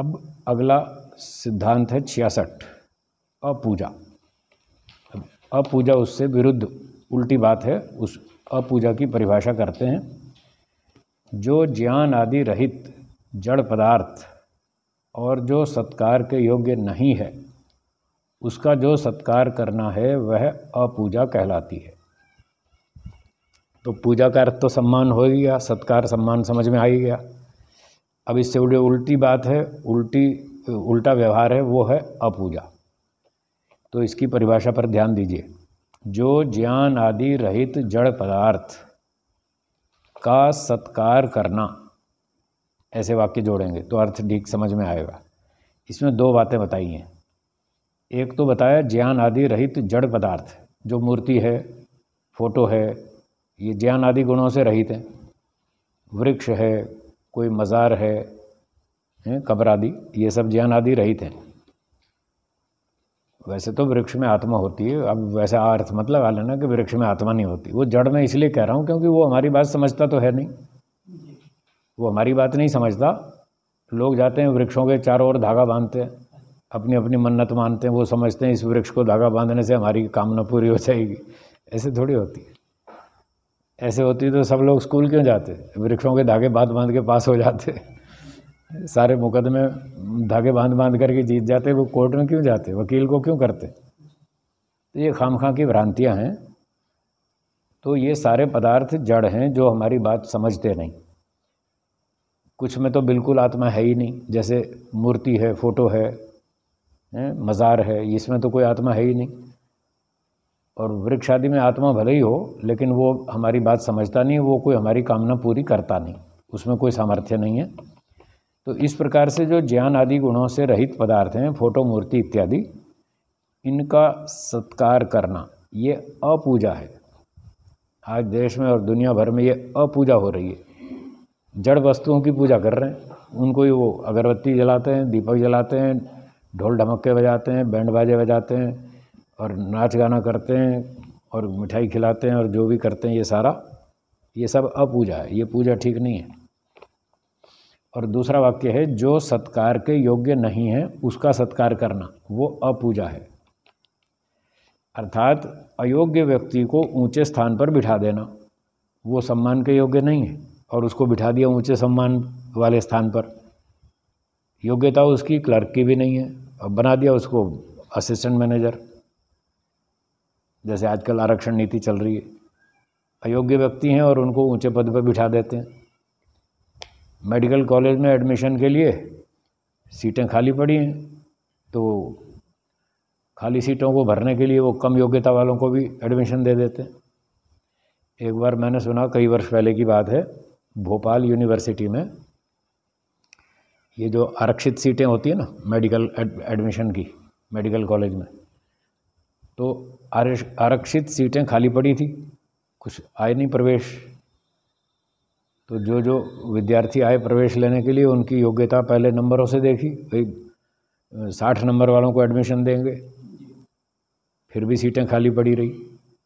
अब अगला सिद्धांत है छियासठ अपूजा अब अपूजा उससे विरुद्ध उल्टी बात है उस अपूजा की परिभाषा करते हैं जो ज्ञान आदि रहित जड़ पदार्थ और जो सत्कार के योग्य नहीं है उसका जो सत्कार करना है वह अपूजा कहलाती है तो पूजा का अर्थ तो सम्मान हो गया सत्कार सम्मान समझ में आ ही गया अब इससे जो उल्टी बात है उल्टी उल्टा व्यवहार है वो है अपूजा तो इसकी परिभाषा पर ध्यान दीजिए जो ज्ञान आदि रहित जड़ पदार्थ का सत्कार करना ऐसे वाक्य जोड़ेंगे तो अर्थ ठीक समझ में आएगा इसमें दो बातें बताई हैं एक तो बताया ज्ञान आदि रहित जड़ पदार्थ जो मूर्ति है फोटो है ये ज्ञान आदि गुणों से रहित है वृक्ष है कोई मज़ार है कब्र आदि ये सब ज्ञान आदि रहित हैं वैसे तो वृक्ष में आत्मा होती है अब वैसे अर्थ मतलब आ लेना कि वृक्ष में आत्मा नहीं होती वो जड़ में इसलिए कह रहा हूँ क्योंकि वो हमारी बात समझता तो है नहीं वो हमारी बात नहीं समझता लोग जाते हैं वृक्षों के चारों ओर धागा बांधते हैं अपनी अपनी मन्नत मानते हैं वो समझते हैं इस वृक्ष को धागा बांधने से हमारी कामना पूरी हो जाएगी ऐसे थोड़ी होती है ऐसे होती तो सब लोग स्कूल क्यों जाते वृक्षों के धागे बांध बांध के पास हो जाते सारे मुकदमे धागे बांध बांध करके जीत जाते वो कोर्ट में क्यों जाते वकील को क्यों करते तो ये खाम खां की भ्रांतियाँ हैं तो ये सारे पदार्थ जड़ हैं जो हमारी बात समझते नहीं कुछ में तो बिल्कुल आत्मा है ही नहीं जैसे मूर्ति है फोटो है, है मज़ार है इसमें तो कोई आत्मा है ही नहीं और वृक्ष आदि में आत्मा भले ही हो लेकिन वो हमारी बात समझता नहीं वो कोई हमारी कामना पूरी करता नहीं उसमें कोई सामर्थ्य नहीं है तो इस प्रकार से जो ज्ञान आदि गुणों से रहित पदार्थ हैं फोटो मूर्ति इत्यादि इनका सत्कार करना ये अपूजा है आज देश में और दुनिया भर में ये अपूजा हो रही है जड़ वस्तुओं की पूजा कर रहे हैं उनको ही वो अगरबत्ती जलाते हैं दीपक जलाते हैं ढोल ढमक्के बजाते हैं बैंड बाजे बजाते हैं और नाच गाना करते हैं और मिठाई खिलाते हैं और जो भी करते हैं ये सारा ये सब अपूजा है ये पूजा ठीक नहीं है और दूसरा वाक्य है जो सत्कार के योग्य नहीं है उसका सत्कार करना वो अपूजा है अर्थात अयोग्य व्यक्ति को ऊंचे स्थान पर बिठा देना वो सम्मान के योग्य नहीं है और उसको बिठा दिया ऊंचे सम्मान वाले स्थान पर योग्यता उसकी क्लर्क की भी नहीं है और बना दिया उसको असिस्टेंट मैनेजर जैसे आजकल आरक्षण नीति चल रही है अयोग्य व्यक्ति हैं और उनको ऊंचे पद पर बिठा देते हैं मेडिकल कॉलेज में एडमिशन के लिए सीटें खाली पड़ी हैं तो खाली सीटों को भरने के लिए वो कम योग्यता वालों को भी एडमिशन दे देते हैं एक बार मैंने सुना कई वर्ष पहले की बात है भोपाल यूनिवर्सिटी में ये जो आरक्षित सीटें होती है ना मेडिकल एडमिशन की मेडिकल कॉलेज में तो आरक्षित सीटें खाली पड़ी थी कुछ आए नहीं प्रवेश तो जो जो विद्यार्थी आए प्रवेश लेने के लिए उनकी योग्यता पहले नंबरों से देखी भाई साठ नंबर वालों को एडमिशन देंगे फिर भी सीटें खाली पड़ी रही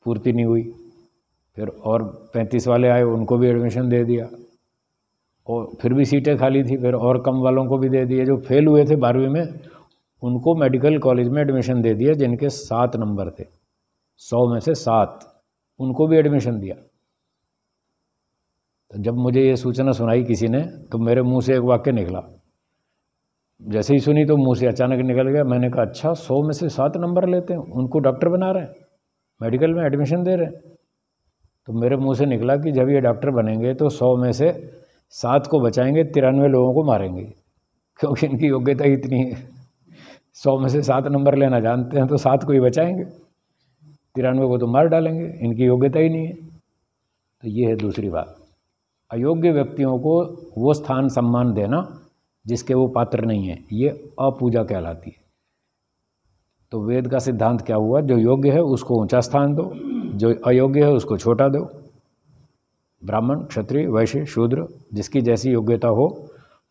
पूर्ति नहीं हुई फिर और पैंतीस वाले आए उनको भी एडमिशन दे दिया और फिर भी सीटें खाली थी फिर और कम वालों को भी दे दिए जो फेल हुए थे बारहवीं में उनको मेडिकल कॉलेज में एडमिशन दे दिया जिनके सात नंबर थे सौ में से सात उनको भी एडमिशन दिया तो जब मुझे ये सूचना सुनाई किसी ने तो मेरे मुंह से एक वाक्य निकला जैसे ही सुनी तो मुंह से अचानक निकल गया मैंने कहा अच्छा सौ में से सात नंबर लेते हैं उनको डॉक्टर बना रहे हैं मेडिकल में एडमिशन दे रहे हैं तो मेरे मुंह से निकला कि जब ये डॉक्टर बनेंगे तो सौ में से सात को बचाएंगे तिरानवे लोगों को मारेंगे क्योंकि इनकी योग्यता इतनी है सौ में से सात नंबर लेना जानते हैं तो सात को ही बचाएंगे तिरानवे को तो मार डालेंगे इनकी योग्यता ही नहीं है तो ये है दूसरी बात अयोग्य व्यक्तियों को वो स्थान सम्मान देना जिसके वो पात्र नहीं है ये अपूजा कहलाती है तो वेद का सिद्धांत क्या हुआ जो योग्य है उसको ऊंचा स्थान दो जो अयोग्य है उसको छोटा दो ब्राह्मण क्षत्रिय वैश्य शूद्र जिसकी जैसी योग्यता हो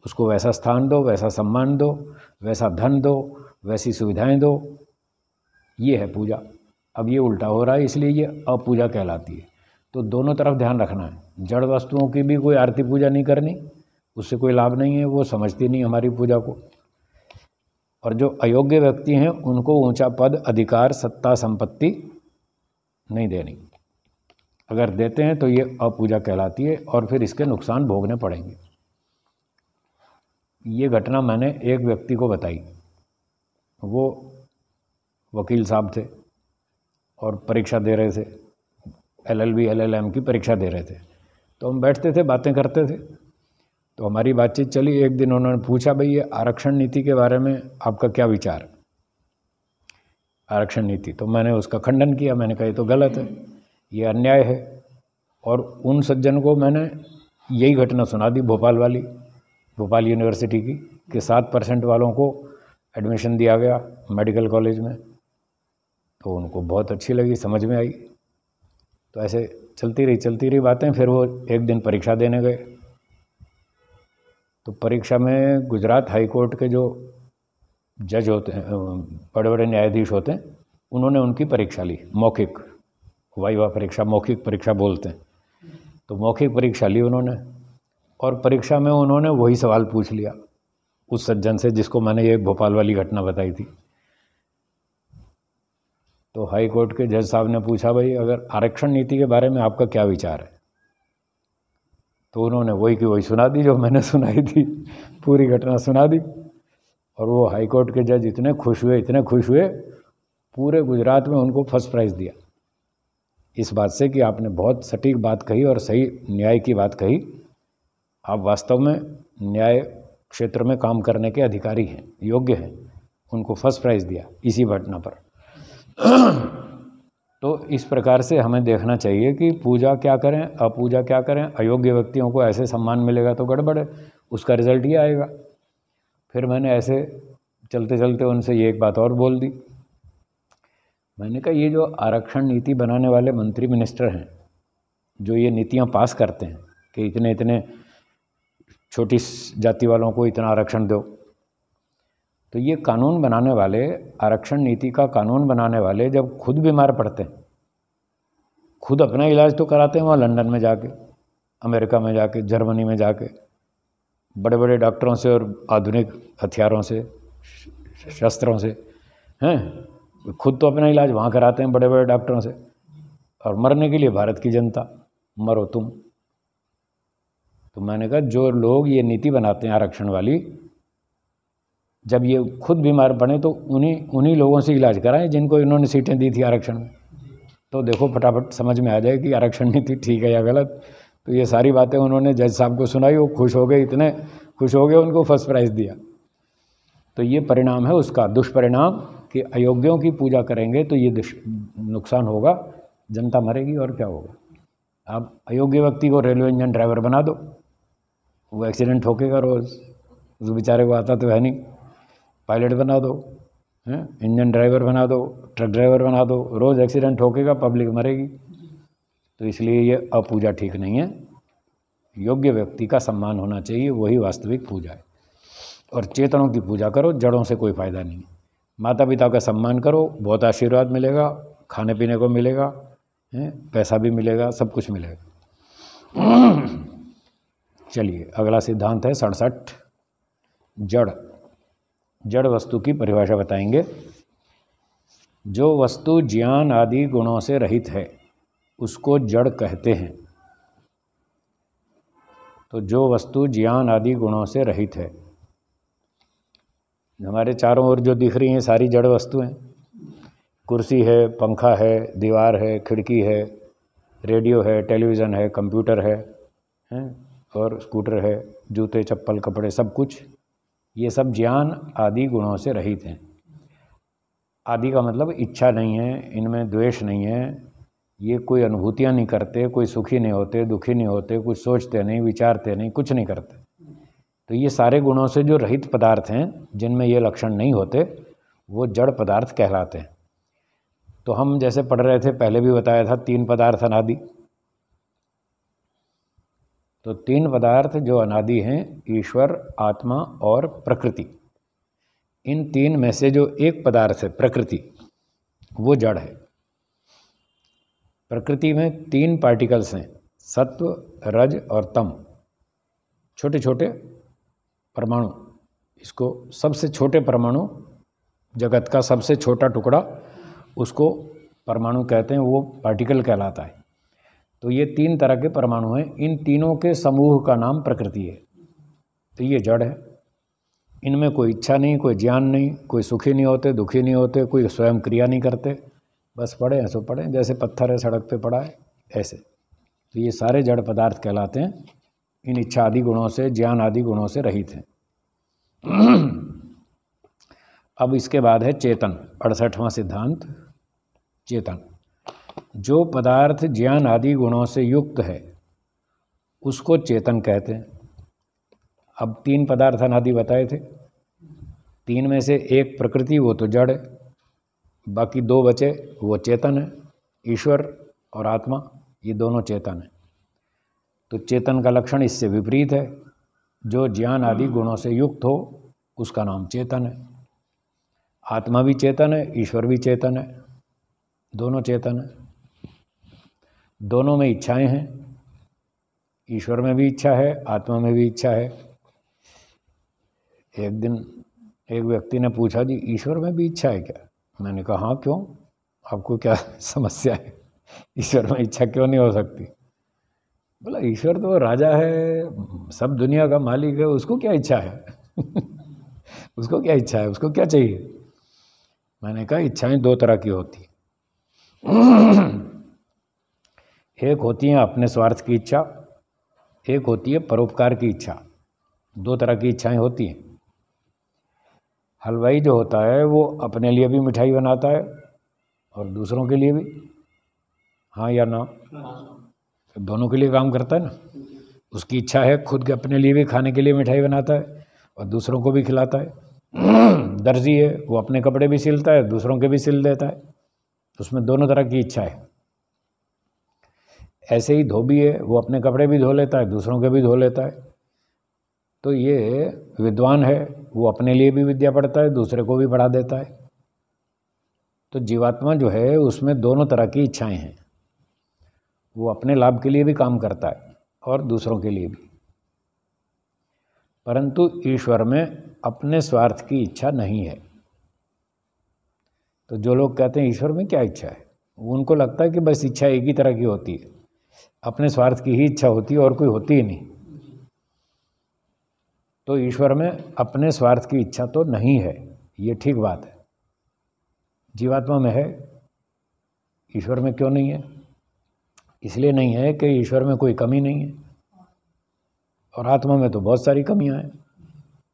उसको वैसा स्थान दो वैसा सम्मान दो वैसा धन दो वैसी सुविधाएं दो ये है पूजा अब ये उल्टा हो रहा है इसलिए ये अपूजा कहलाती है तो दोनों तरफ ध्यान रखना है जड़ वस्तुओं की भी कोई आरती पूजा नहीं करनी उससे कोई लाभ नहीं है वो समझती नहीं हमारी पूजा को और जो अयोग्य व्यक्ति हैं उनको ऊंचा पद अधिकार सत्ता संपत्ति नहीं देनी अगर देते हैं तो ये अपूजा कहलाती है और फिर इसके नुकसान भोगने पड़ेंगे ये घटना मैंने एक व्यक्ति को बताई वो वकील साहब थे और परीक्षा दे रहे थे एलएलबी एलएलएम की परीक्षा दे रहे थे तो हम बैठते थे बातें करते थे तो हमारी बातचीत चली एक दिन उन्होंने पूछा भाई ये आरक्षण नीति के बारे में आपका क्या विचार है आरक्षण नीति तो मैंने उसका खंडन किया मैंने कहा ये तो गलत है ये अन्याय है और उन सज्जन को मैंने यही घटना सुना दी भोपाल वाली भोपाल यूनिवर्सिटी की कि सात परसेंट वालों को एडमिशन दिया गया मेडिकल कॉलेज में तो उनको बहुत अच्छी लगी समझ में आई तो ऐसे चलती रही चलती रही बातें फिर वो एक दिन परीक्षा देने गए तो परीक्षा में गुजरात हाई कोर्ट के जो जज होते हैं बड़े बड़े न्यायाधीश होते हैं उन्होंने उनकी परीक्षा ली मौखिक वाइवा परीक्षा मौखिक परीक्षा बोलते हैं तो मौखिक परीक्षा ली उन्होंने और परीक्षा में उन्होंने वही सवाल पूछ लिया उस सज्जन से जिसको मैंने ये भोपाल वाली घटना बताई थी तो हाई कोर्ट के जज साहब ने पूछा भाई अगर आरक्षण नीति के बारे में आपका क्या विचार है तो उन्होंने वही की वही सुना दी जो मैंने सुनाई थी पूरी घटना सुना दी और वो हाई कोर्ट के जज इतने खुश हुए इतने खुश हुए पूरे गुजरात में उनको फर्स्ट प्राइज़ दिया इस बात से कि आपने बहुत सटीक बात कही और सही न्याय की बात कही आप वास्तव में न्याय क्षेत्र में काम करने के अधिकारी हैं योग्य हैं उनको फर्स्ट प्राइज़ दिया इसी घटना पर तो इस प्रकार से हमें देखना चाहिए कि पूजा क्या करें अपूजा क्या करें अयोग्य व्यक्तियों को ऐसे सम्मान मिलेगा तो गड़बड़ है उसका रिज़ल्ट ये आएगा फिर मैंने ऐसे चलते चलते उनसे ये एक बात और बोल दी मैंने कहा ये जो आरक्षण नीति बनाने वाले मंत्री मिनिस्टर हैं जो ये नीतियाँ पास करते हैं कि इतने इतने छोटी जाति वालों को इतना आरक्षण दो तो ये कानून बनाने वाले आरक्षण नीति का कानून बनाने वाले जब खुद बीमार पड़ते हैं खुद अपना इलाज तो कराते हैं वहाँ लंदन में जाके अमेरिका में जाके जर्मनी में जाके बड़े बड़े डॉक्टरों से और आधुनिक हथियारों से शस्त्रों से हैं खुद तो अपना इलाज वहाँ कराते हैं बड़े बड़े डॉक्टरों से और मरने के लिए भारत की जनता मरो तुम तो मैंने कहा जो लोग ये नीति बनाते हैं आरक्षण वाली जब ये खुद बीमार पड़े तो उन्हीं उन्हीं लोगों से इलाज कराएं जिनको इन्होंने सीटें दी थी आरक्षण में तो देखो फटाफट समझ में आ जाए कि आरक्षण नीति ठीक है या गलत तो ये सारी बातें उन्होंने जज साहब को सुनाई वो खुश हो गए इतने खुश हो गए उनको फर्स्ट प्राइज़ दिया तो ये परिणाम है उसका दुष्परिणाम कि अयोग्यों की पूजा करेंगे तो ये नुकसान होगा जनता मरेगी और क्या होगा आप अयोग्य व्यक्ति को रेलवे इंजन ड्राइवर बना दो वो एक्सीडेंट ठोकेगा रोज़ उस बेचारे को आता तो है नहीं पायलट बना दो हैं इंजन ड्राइवर बना दो ट्रक ड्राइवर बना दो रोज़ एक्सीडेंट ठोकेगा पब्लिक मरेगी तो इसलिए ये अपूजा ठीक नहीं है योग्य व्यक्ति का सम्मान होना चाहिए वही वास्तविक पूजा है और चेतनों की पूजा करो जड़ों से कोई फ़ायदा नहीं माता पिता का सम्मान करो बहुत आशीर्वाद मिलेगा खाने पीने को मिलेगा हैं पैसा भी मिलेगा सब कुछ मिलेगा चलिए अगला सिद्धांत है सड़सठ जड़ जड़ वस्तु की परिभाषा बताएंगे जो वस्तु ज्ञान आदि गुणों से रहित है उसको जड़ कहते हैं तो जो वस्तु ज्ञान आदि गुणों से रहित है हमारे चारों ओर जो दिख रही हैं सारी जड़ वस्तुएं कुर्सी है पंखा है दीवार है खिड़की है रेडियो है टेलीविज़न है कंप्यूटर है हैं और स्कूटर है जूते चप्पल कपड़े सब कुछ ये सब ज्ञान आदि गुणों से रहित हैं आदि का मतलब इच्छा नहीं है इनमें द्वेष नहीं है ये कोई अनुभूतियाँ नहीं करते कोई सुखी नहीं होते दुखी नहीं होते कुछ सोचते नहीं विचारते नहीं कुछ नहीं करते तो ये सारे गुणों से जो रहित पदार्थ हैं जिनमें ये लक्षण नहीं होते वो जड़ पदार्थ कहलाते हैं तो हम जैसे पढ़ रहे थे पहले भी बताया था तीन पदार्थ अनादि तो तीन पदार्थ जो अनादि हैं ईश्वर आत्मा और प्रकृति इन तीन में से जो एक पदार्थ है प्रकृति वो जड़ है प्रकृति में तीन पार्टिकल्स हैं सत्व रज और तम छोटे छोटे परमाणु इसको सबसे छोटे परमाणु जगत का सबसे छोटा टुकड़ा उसको परमाणु कहते हैं वो पार्टिकल कहलाता है तो ये तीन तरह के परमाणु हैं इन तीनों के समूह का नाम प्रकृति है तो ये जड़ है इनमें कोई इच्छा नहीं कोई ज्ञान नहीं कोई सुखी नहीं होते दुखी नहीं होते कोई स्वयं क्रिया नहीं करते बस पड़े हैं सो पड़े जैसे पत्थर है सड़क पे पड़ा है ऐसे तो ये सारे जड़ पदार्थ कहलाते हैं इन इच्छा आदि गुणों से ज्ञान आदि गुणों से रहित हैं अब इसके बाद है चेतन अड़सठवां सिद्धांत चेतन जो पदार्थ ज्ञान आदि गुणों से युक्त है उसको चेतन कहते हैं अब तीन पदार्थ अनादि बताए थे तीन में से एक प्रकृति वो तो जड़ है बाकी दो बचे वो चेतन है ईश्वर और आत्मा ये दोनों चेतन है तो चेतन का लक्षण इससे विपरीत है जो ज्ञान आदि गुणों से युक्त हो उसका नाम चेतन है आत्मा भी चेतन है ईश्वर भी चेतन है दोनों चेतन है दोनों में इच्छाएं हैं ईश्वर में भी इच्छा है आत्मा में भी इच्छा है एक दिन एक व्यक्ति ने पूछा जी ईश्वर में भी इच्छा है क्या मैंने कहा हाँ क्यों आपको क्या समस्या है ईश्वर में इच्छा क्यों नहीं हो सकती बोला ईश्वर तो राजा है सब दुनिया का मालिक है उसको क्या इच्छा है उसको क्या इच्छा है उसको क्या चाहिए मैंने कहा इच्छाएं दो तरह की होती एक होती है अपने स्वार्थ की इच्छा एक होती है परोपकार की इच्छा दो तरह की इच्छाएं होती हैं हलवाई जो होता है वो अपने लिए भी मिठाई बनाता है और दूसरों के लिए भी हाँ या ना दोनों के लिए काम करता है ना उसकी इच्छा है खुद के अपने लिए भी खाने के लिए मिठाई बनाता है और दूसरों को भी खिलाता है दर्जी है वो अपने कपड़े भी सिलता है दूसरों के भी सिल देता है उसमें दोनों तरह की इच्छा है ऐसे ही धोबी है वो अपने कपड़े भी धो लेता है दूसरों के भी धो लेता है तो ये विद्वान है वो अपने लिए भी विद्या पढ़ता है दूसरे को भी पढ़ा देता है तो जीवात्मा जो है उसमें दोनों तरह की इच्छाएं हैं वो अपने लाभ के लिए भी काम करता है और दूसरों के लिए भी परंतु ईश्वर में अपने स्वार्थ की इच्छा नहीं है तो जो लोग कहते हैं ईश्वर में क्या इच्छा है उनको लगता है कि बस इच्छा एक ही तरह की होती है अपने स्वार्थ की ही इच्छा होती है और कोई होती ही नहीं तो ईश्वर में अपने स्वार्थ की इच्छा तो नहीं है ये ठीक बात है जीवात्मा में है ईश्वर में क्यों नहीं है इसलिए नहीं है कि ईश्वर में कोई कमी नहीं है और आत्मा में तो बहुत सारी कमियां हैं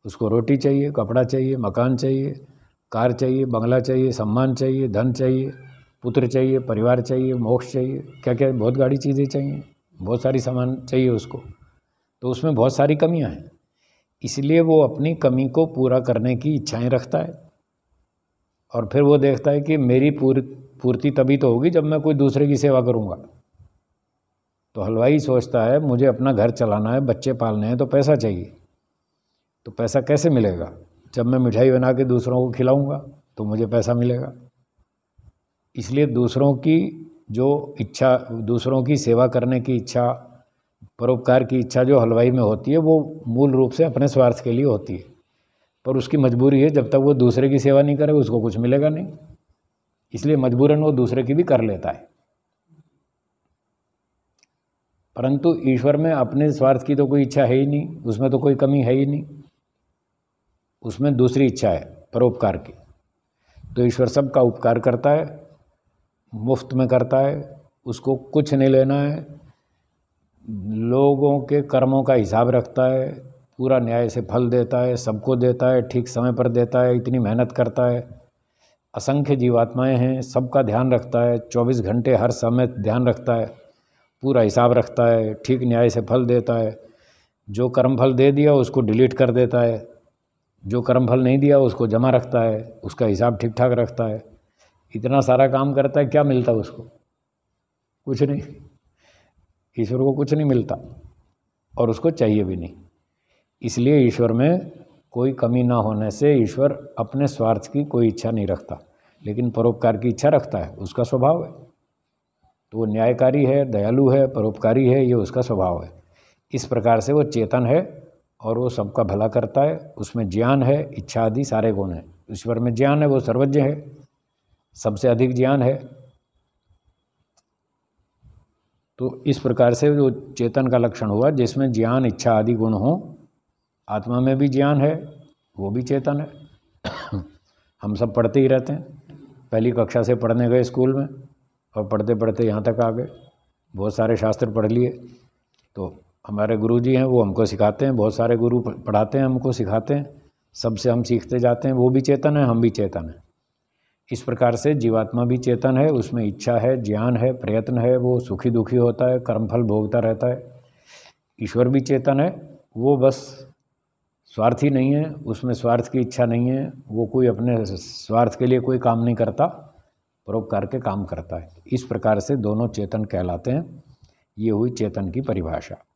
उसको रोटी चाहिए कपड़ा चाहिए मकान चाहिए कार चाहिए बंगला चाहिए सम्मान चाहिए धन चाहिए पुत्र चाहिए परिवार चाहिए मोक्ष चाहिए क्या क्या बहुत गाड़ी चीज़ें चाहिए बहुत सारी सामान चाहिए उसको तो उसमें बहुत सारी कमियां हैं इसलिए वो अपनी कमी को पूरा करने की इच्छाएं रखता है और फिर वो देखता है कि मेरी पूर पूर्ति तभी तो होगी जब मैं कोई दूसरे की सेवा करूँगा तो हलवाई सोचता है मुझे अपना घर चलाना है बच्चे पालने हैं तो पैसा चाहिए तो पैसा कैसे मिलेगा जब मैं मिठाई बना के दूसरों को खिलाऊँगा तो मुझे पैसा मिलेगा इसलिए दूसरों की जो इच्छा दूसरों की सेवा करने की इच्छा परोपकार की इच्छा जो हलवाई में होती है वो मूल रूप से अपने स्वार्थ के लिए होती है पर उसकी मजबूरी है जब तक वो दूसरे की सेवा नहीं करे उसको कुछ मिलेगा नहीं इसलिए मजबूरन वो दूसरे की भी कर लेता है परंतु ईश्वर में अपने स्वार्थ की तो कोई इच्छा है ही नहीं उसमें तो कोई कमी है ही नहीं उसमें दूसरी इच्छा है परोपकार की तो ईश्वर सबका उपकार करता है मुफ्त में करता है उसको कुछ नहीं लेना है लोगों के कर्मों का हिसाब रखता है पूरा न्याय से फल देता है सबको देता है ठीक समय पर देता है इतनी मेहनत करता है असंख्य जीवात्माएं हैं सबका ध्यान रखता है 24 घंटे हर समय ध्यान रखता है पूरा हिसाब रखता है ठीक न्याय से फल देता है जो कर्म फल दे दिया उसको डिलीट कर देता है जो कर्म फल नहीं दिया उसको जमा रखता है उसका हिसाब ठीक ठाक रखता है इतना सारा काम करता है क्या मिलता उसको कुछ नहीं ईश्वर को कुछ नहीं मिलता और उसको चाहिए भी नहीं इसलिए ईश्वर में कोई कमी ना होने से ईश्वर अपने स्वार्थ की कोई इच्छा नहीं रखता लेकिन परोपकार की इच्छा रखता है उसका स्वभाव है तो वो न्यायकारी है दयालु है परोपकारी है ये उसका स्वभाव है इस प्रकार से वो चेतन है और वो सबका भला करता है उसमें ज्ञान है इच्छा आदि सारे गुण हैं ईश्वर में ज्ञान है वो सर्वज्ञ है सबसे अधिक ज्ञान है तो इस प्रकार से जो चेतन का लक्षण हुआ जिसमें ज्ञान इच्छा आदि गुण हो आत्मा में भी ज्ञान है वो भी चेतन है हम सब पढ़ते ही रहते हैं पहली कक्षा से पढ़ने गए स्कूल में और पढ़ते पढ़ते यहाँ तक आ गए बहुत सारे शास्त्र पढ़ लिए तो हमारे गुरु जी हैं वो हमको सिखाते हैं बहुत सारे गुरु पढ़ाते हैं हमको सिखाते हैं सबसे हम सीखते जाते हैं वो भी चेतन है हम भी चेतन हैं इस प्रकार से जीवात्मा भी चेतन है उसमें इच्छा है ज्ञान है प्रयत्न है वो सुखी दुखी होता है कर्मफल भोगता रहता है ईश्वर भी चेतन है वो बस स्वार्थी नहीं है उसमें स्वार्थ की इच्छा नहीं है वो कोई अपने स्वार्थ के लिए कोई काम नहीं करता परोपकार के काम करता है इस प्रकार से दोनों चेतन कहलाते हैं ये हुई चेतन की परिभाषा